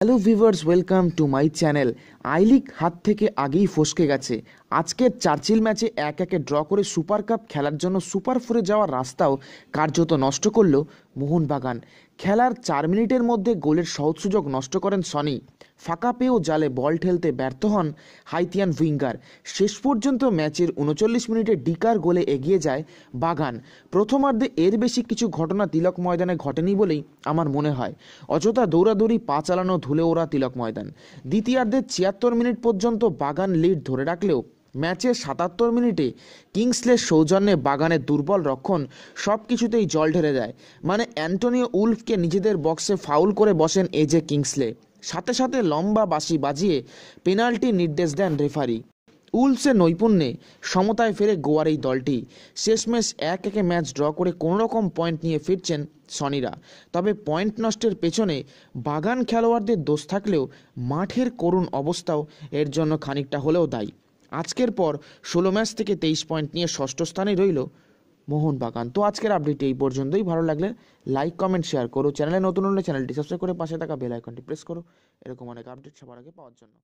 hello viewers welcome to my channel আইলিক হাত থেকে আগেই ফসকে গেছে আজকের চার্চিল ম্যাচে এক একে ড্র করে সুপার কাপ খেলার জন্য সুপার ফোরে যাওয়ার রাস্তাও কার্যত নষ্ট করল মোহনবাগান খেলার চার মিনিটের মধ্যে গোলের সহজ সুযোগ নষ্ট করেন সনি ফাঁকা পেয়েও জালে বল ঠেলতে ব্যর্থ হন হাইতিয়ান উইঙ্গার শেষ পর্যন্ত ম্যাচের উনচল্লিশ মিনিটে ডিকার গোলে এগিয়ে যায় বাগান প্রথমার্ধে এর বেশি কিছু ঘটনা তিলক ময়দানে ঘটেনি বলেই আমার মনে হয় অযথা দৌড়াদৌড়ি পা চালানো ধুলে ওরা তিলক ময়দান দ্বিতীয়ার্ধে ছিয়াত্তর মিনিট পর্যন্ত বাগান লিড ধরে রাখলেও ম্যাচের সাতাত্তর মিনিটে কিংসলের সৌজন্যে বাগানের দুর্বল রক্ষণ সব কিছুতেই জল ঢেলে দেয় মানে অ্যান্টনিও উলফকে নিজেদের বক্সে ফাউল করে বসেন এজে কিংসলে সাথে সাথে লম্বা বাসি বাজিয়ে পেনাল্টি নির্দেশ দেন রেফারি উলসে নৈপুণ্যে সমতায় ফেরে গোয়ার এই দলটি শেষমেশ এক একে ম্যাচ ড্র করে কোনোরকম পয়েন্ট নিয়ে ফিরছেন সনিরা তবে পয়েন্ট নষ্টের পেছনে বাগান খেলোয়াড়দের দোষ থাকলেও মাঠের করুণ অবস্থাও এর জন্য খানিকটা হলেও দায়ী আজকের পর ষোলো ম্যাচ থেকে তেইশ পয়েন্ট নিয়ে ষষ্ঠ স্থানে রইল মোহনবাগান তো আজকের আপডেট এই পর্যন্তই ভালো লাগলে লাইক কমেন্ট শেয়ার করো চ্যানেলে নতুন হলে চ্যানেলটি সাবস্ক্রাইব করে পাশে থাকা বেল আইকনটি প্রেস করো এরকম অনেক আপডেট সবার আগে পাওয়ার জন্য